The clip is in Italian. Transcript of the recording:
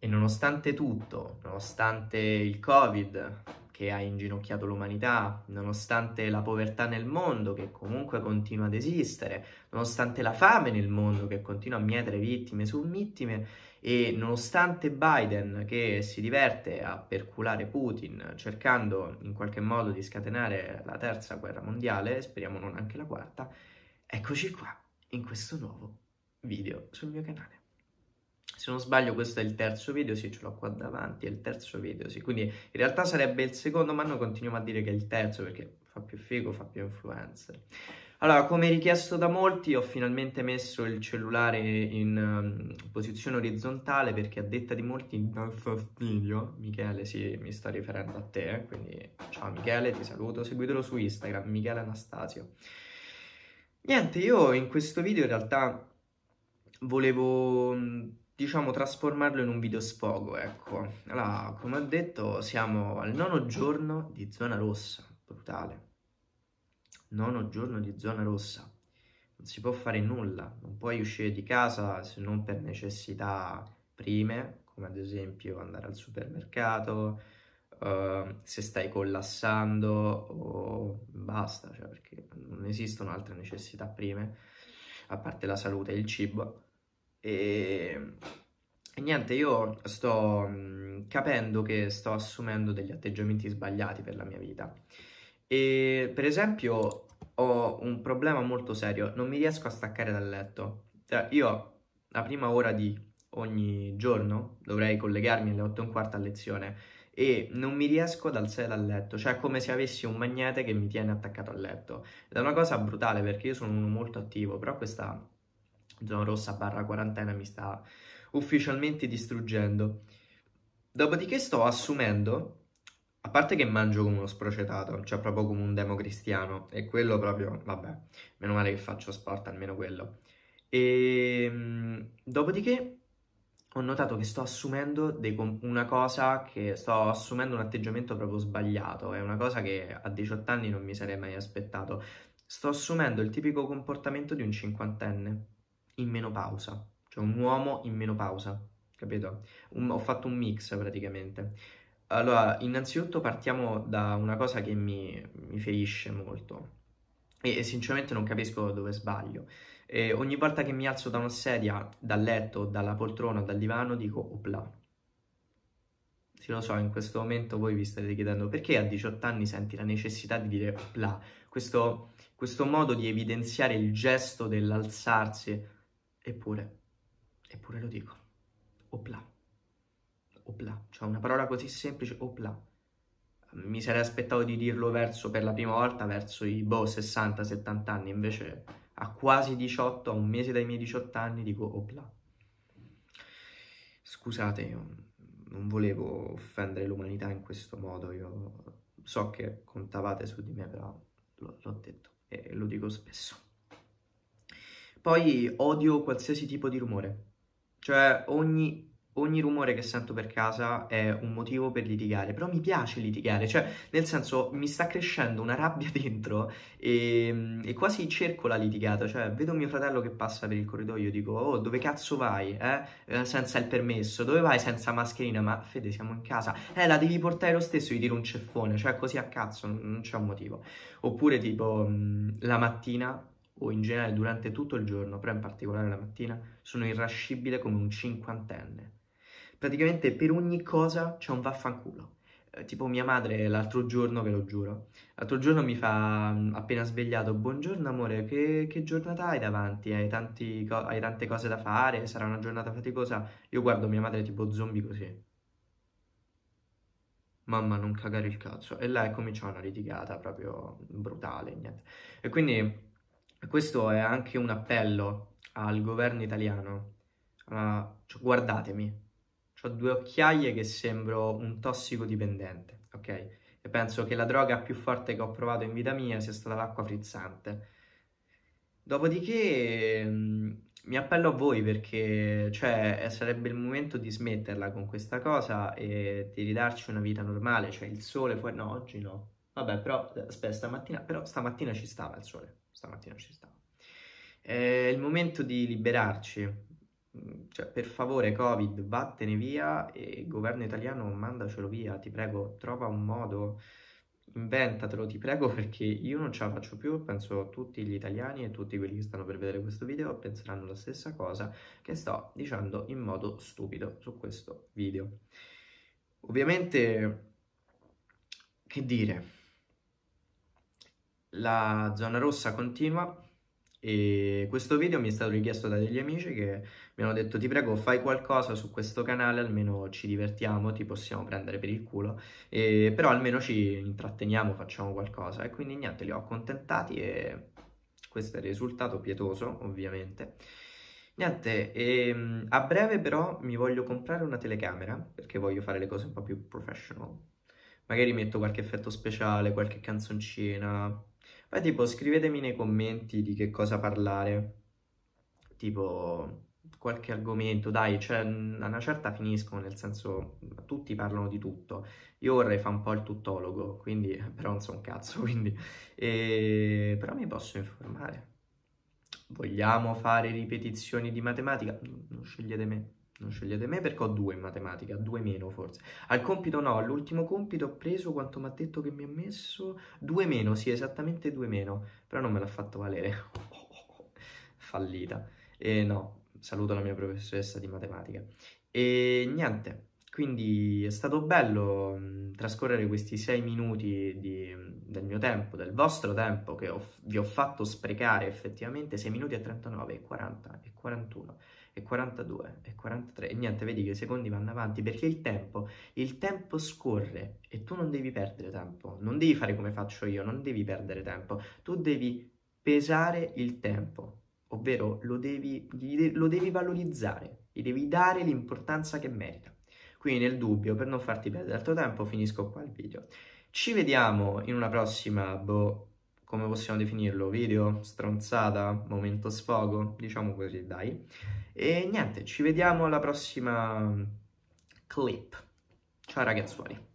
E nonostante tutto, nonostante il Covid che ha inginocchiato l'umanità, nonostante la povertà nel mondo che comunque continua ad esistere, nonostante la fame nel mondo che continua a mietere vittime su vittime e nonostante Biden che si diverte a perculare Putin cercando in qualche modo di scatenare la terza guerra mondiale, speriamo non anche la quarta, eccoci qua in questo nuovo video sul mio canale se non sbaglio questo è il terzo video, sì ce l'ho qua davanti, è il terzo video, sì, quindi in realtà sarebbe il secondo ma noi continuiamo a dire che è il terzo perché fa più figo, fa più influencer. Allora, come richiesto da molti, ho finalmente messo il cellulare in um, posizione orizzontale perché a detta di molti dal fastidio, Michele, sì, mi sto riferendo a te, eh, quindi ciao Michele, ti saluto, seguitelo su Instagram, Michele Anastasio. Niente, io in questo video in realtà volevo diciamo, trasformarlo in un video sfogo, ecco. Allora, come ho detto, siamo al nono giorno di zona rossa, brutale. Nono giorno di zona rossa. Non si può fare nulla, non puoi uscire di casa se non per necessità prime, come ad esempio andare al supermercato, Uh, se stai collassando o basta, cioè perché non esistono altre necessità prime, a parte la salute e il cibo. E, ehm, e niente, io sto mhmm, capendo che sto assumendo degli atteggiamenti sbagliati per la mia vita. E per esempio ho un problema molto serio, non mi riesco a staccare dal letto. Cioè, io la prima ora di ogni giorno dovrei collegarmi alle 8 e un quarto a lezione e non mi riesco ad alzare dal letto, cioè è come se avessi un magnete che mi tiene attaccato al letto. Ed è una cosa brutale perché io sono uno molto attivo, però questa zona rossa barra quarantena mi sta ufficialmente distruggendo. Dopodiché sto assumendo, a parte che mangio come uno sprocetato, cioè proprio come un democristiano, e quello proprio, vabbè, meno male che faccio sport, almeno quello. E ehm, dopodiché ho notato che sto assumendo dei, una cosa che sto assumendo un atteggiamento proprio sbagliato, è una cosa che a 18 anni non mi sarei mai aspettato. Sto assumendo il tipico comportamento di un cinquantenne in menopausa, cioè un uomo in menopausa, capito? Un, ho fatto un mix praticamente. Allora, innanzitutto partiamo da una cosa che mi, mi ferisce molto e, e, sinceramente non capisco dove sbaglio. E ogni volta che mi alzo da una sedia, dal letto, dalla poltrona, dal divano, dico opla. Sì, lo so, in questo momento voi vi state chiedendo perché a 18 anni senti la necessità di dire opla, questo, questo modo di evidenziare il gesto dell'alzarsi Eppure, eppure lo dico. Opla. Opla. Cioè una parola così semplice, opla. Mi sarei aspettato di dirlo verso, per la prima volta verso i boh 60-70 anni, invece a quasi 18, a un mese dai miei 18 anni, dico opla. Scusate, io non volevo offendere l'umanità in questo modo, io so che contavate su di me, però l'ho detto e lo dico spesso. Poi odio qualsiasi tipo di rumore. Cioè ogni, ogni rumore che sento per casa è un motivo per litigare, però mi piace litigare, cioè nel senso mi sta crescendo una rabbia dentro e, e quasi cerco la litigata, cioè vedo mio fratello che passa per il corridoio e dico oh dove cazzo vai, eh? eh? senza il permesso, dove vai senza mascherina, ma Fede siamo in casa, eh la devi portare lo stesso, gli tiro un ceffone, cioè così a cazzo, non c'è un motivo. Oppure tipo mm, la mattina o in generale durante tutto il giorno, però in particolare la mattina, sono irrascibile come un cinquantenne. Praticamente per ogni cosa c'è un vaffanculo. Eh, tipo mia madre l'altro giorno, ve lo giuro, l'altro giorno mi fa mm, appena svegliato, buongiorno amore, che, che giornata hai davanti? Hai, tanti, hai tante cose da fare? Sarà una giornata faticosa? Io guardo mia madre tipo zombie così, mamma non cagare il cazzo e là comincia una litigata proprio brutale niente. e quindi questo è anche un appello al governo italiano. Uh, cioè, guardatemi, ho due occhiaie che sembro un tossicodipendente, ok? E penso che la droga più forte che ho provato in vita mia sia stata l'acqua frizzante. Dopodiché mh, mm, mi appello a voi perché cioè, eh, sarebbe il momento di smetterla con questa cosa e di ridarci una vita normale, cioè il sole fuori... No, oggi no, Vabbè, però, eh, aspetta, stamattina, però stamattina ci stava il sole, stamattina ci stava. È eh, il momento di liberarci, mm, cioè, per favore Covid, vattene via e governo italiano mandacelo via, ti prego, trova un modo, inventatelo, ti prego, perché io non ce la faccio più, penso tutti gli italiani e tutti quelli che stanno per vedere questo video penseranno la stessa cosa che sto dicendo in modo stupido su questo video. Ovviamente, che dire la zona rossa continua e questo video mi è stato richiesto da degli amici che mi hanno detto ti prego fai qualcosa su questo canale almeno ci divertiamo, ti possiamo prendere per il culo e, però almeno ci intratteniamo, facciamo qualcosa e quindi niente li ho accontentati e questo è il risultato pietoso ovviamente Niente, e, ehm, a breve però mi voglio comprare una telecamera perché voglio fare le cose un po' più professional. Magari metto qualche effetto speciale, qualche canzoncina, ma tipo scrivetemi nei commenti di che cosa parlare, tipo qualche argomento, dai, cioè a una certa finiscono, nel senso tutti parlano di tutto. Io vorrei fare un po' il tuttologo, quindi però non so un cazzo, quindi e... però mi posso informare. Vogliamo fare ripetizioni di matematica? Non scegliete me. Non scegliete me perché ho due in matematica, due meno forse. Al compito no, all'ultimo compito ho preso quanto mi ha detto che mi ha messo. Due meno, sì, esattamente due meno. Però non me l'ha fatto valere. Fallita. E no, saluto la mia professoressa di matematica. E niente, quindi è stato bello trascorrere questi sei minuti di, del mio tempo, del vostro tempo, che ho, vi ho fatto sprecare effettivamente 6 minuti e 39, e 40 e 41 e 42 e 43 e niente, vedi che i secondi vanno avanti perché il tempo, il tempo scorre e tu non devi perdere tempo, non devi fare come faccio io, non devi perdere tempo, tu devi pesare il tempo, ovvero lo devi, lo devi valorizzare, gli devi dare l'importanza che merita. Quindi nel dubbio, per non farti perdere altro tempo, finisco qua il video. Ci vediamo in una prossima boh, come possiamo definirlo, video, stronzata, momento sfogo, diciamo così, dai. E niente, ci vediamo alla prossima clip. Ciao ragazzuoli.